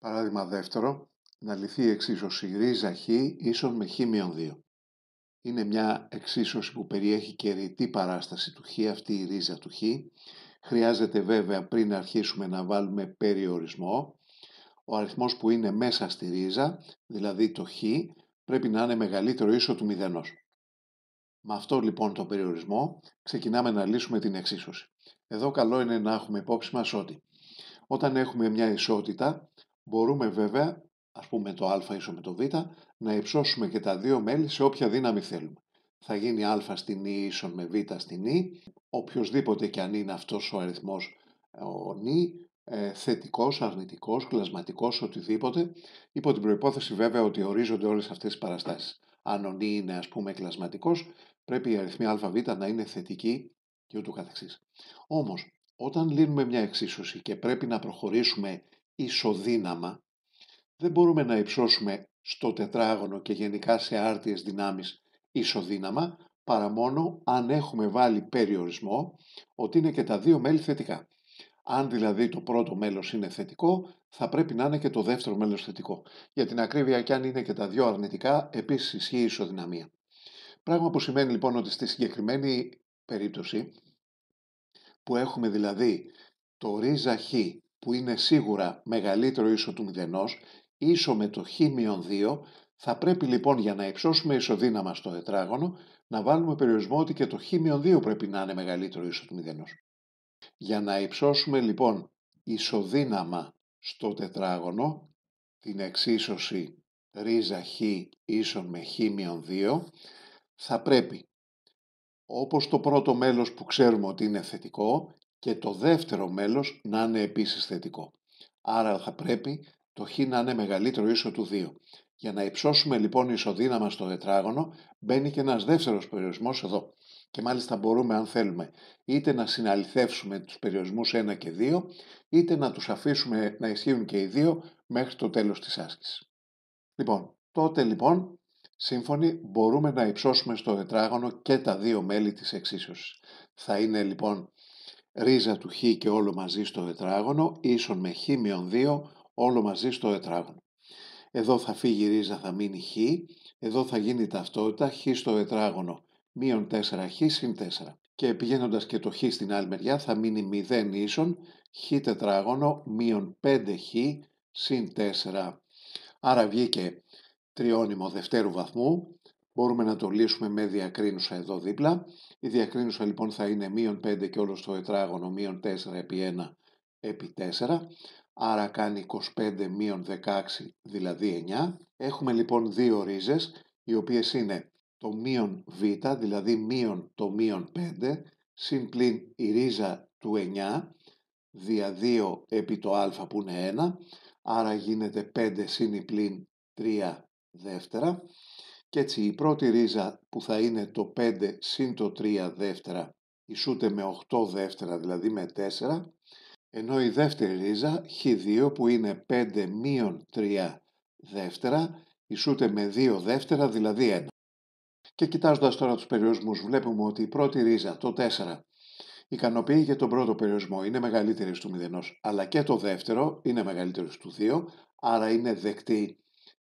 Παράδειγμα δεύτερο, να λυθεί η εξίσωση ρίζα χ ίσον με χ 2. Είναι μια εξίσωση που περιέχει και ρητή παράσταση του χ, αυτή η ρίζα του χ. Χρειάζεται βέβαια πριν αρχίσουμε να βάλουμε περιορισμό. Ο αριθμός που είναι μέσα στη ρίζα, δηλαδή το χ, πρέπει να είναι μεγαλύτερο ίσο του μηδενός. Με αυτό λοιπόν το περιορισμό ξεκινάμε να λύσουμε την εξίσωση. Εδώ καλό είναι να έχουμε υπόψη μας ότι όταν έχουμε μια ισότητα Μπορούμε βέβαια, ας πούμε το α ίσο με το β, να υψώσουμε και τα δύο μέλη σε όποια δύναμη θέλουμε. Θα γίνει α στην η ίσο με β στην ι, οποιοδήποτε και αν είναι αυτός ο αριθμός ε, ο νι, ε, θετικός, αρνητικός, κλασματικός, οτιδήποτε, υπό την προϋπόθεση βέβαια ότι ορίζονται όλες αυτές τις παραστάσεις. Αν ο νι είναι ας πούμε κλασματικός, πρέπει η αριθμή αβ να είναι θετική και ούτω καθεξής. Όμως, όταν λύνουμε μια εξίσωση και πρέπει να προχωρήσουμε ισοδύναμα, δεν μπορούμε να υψώσουμε στο τετράγωνο και γενικά σε άρτιες δυνάμεις ισοδύναμα, παρά μόνο αν έχουμε βάλει περιορισμό ότι είναι και τα δύο μέλη θετικά. Αν δηλαδή το πρώτο μέλος είναι θετικό, θα πρέπει να είναι και το δεύτερο μέλος θετικό. Για την ακρίβεια και αν είναι και τα δύο αρνητικά, επίσης ισχύει η ισοδυναμία. Πράγμα που σημαίνει λοιπόν ότι στη συγκεκριμένη περίπτωση, που έχουμε δηλαδή το ρίζα χ που είναι σίγουρα μεγαλύτερο ίσο του μηδενός, ίσο με το χ 2, θα πρέπει λοιπόν για να υψώσουμε ισοδύναμα στο τετράγωνο να βάλουμε περιορισμό ότι και το χ 2 πρέπει να είναι μεγαλύτερο ίσο του μηδενός. Για να υψώσουμε λοιπόν ισοδύναμα στο τετράγωνο, την εξίσωση ρίζα χ ίσον με χ 2, θα πρέπει όπως το πρώτο μέλος που ξέρουμε ότι είναι θετικό, και το δεύτερο μέλος να είναι επίσης θετικό. Άρα θα πρέπει το χ να είναι μεγαλύτερο ίσο του 2. Για να υψώσουμε λοιπόν ισοδύναμα στο τετράγωνο μπαίνει και ένας δεύτερος περιορισμός εδώ. Και μάλιστα μπορούμε αν θέλουμε είτε να συναληθεύσουμε τους περιορισμούς 1 και 2 είτε να τους αφήσουμε να ισχύουν και οι δύο μέχρι το τέλος της άσκησης. Λοιπόν, τότε λοιπόν σύμφωνοι μπορούμε να υψώσουμε στο τετράγωνο και τα δύο μέλη της εξίσωσης. Θα είναι λοιπόν ρίζα του χ και όλο μαζί στο τετράγωνο ίσον με χ μειον 2 όλο μαζί στο τετράγωνο. Εδώ θα φύγει η ρίζα, θα μείνει χ, εδώ θα γίνει ταυτότητα χ στο τετράγωνο μείον 4χ συν 4. Και πηγαίνοντας και το χ στην άλλη μεριά θα μείνει 0 ίσον χ τετράγωνο μείον 5χ συν 4. Άρα βγήκε τριώνυμο δευτέρου βαθμού μπορούμε να το λύσουμε με διακρίνουσα εδώ δίπλα. Η διακρίνουσα λοιπόν θα είναι μείον 5 και όλο στο τετράγωνο μείον 4 επί 1 επί 4. Άρα κάνει 25 μείον 16 δηλαδή 9. Έχουμε λοιπόν δύο ρίζες οι οποίες είναι το μείον β, δηλαδή μείον το μείον 5, συν πλην η ρίζα του 9, δια 2 επί το α που είναι 1, άρα γίνεται 5 συν πλην 3 δεύτερα και έτσι η πρώτη ρίζα που θα είναι το 5 συν το 3 δεύτερα ισούται με 8 δεύτερα, δηλαδή με 4, ενώ η δεύτερη ρίζα χ2 που είναι 5 μείον 3 δεύτερα ισούται με 2 δεύτερα, δηλαδή 1. Και κοιτάζοντας τώρα τους περιορισμούς βλέπουμε ότι η πρώτη ρίζα, το 4, ικανοποιεί για τον πρώτο περιορισμό, είναι μεγαλύτερη του 0, αλλά και το δεύτερο είναι μεγαλύτερη του 2, άρα είναι δεκτή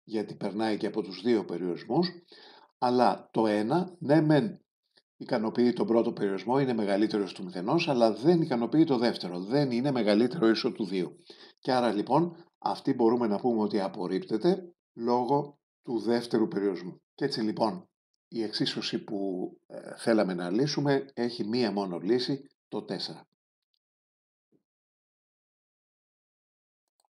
γιατί περνάει και από τους δύο περιορισμούς, αλλά το ένα, ναι μεν ικανοποιεί τον πρώτο περιορισμό, είναι μεγαλύτερο του μηδενός, αλλά δεν ικανοποιεί το δεύτερο, δεν είναι μεγαλύτερο ίσο του 2. Και άρα λοιπόν αυτή μπορούμε να πούμε ότι απορρίπτεται λόγω του δεύτερου περιορισμού. Και έτσι λοιπόν η εξίσωση που ε, θέλαμε να λύσουμε έχει μία μόνο λύση, το 4.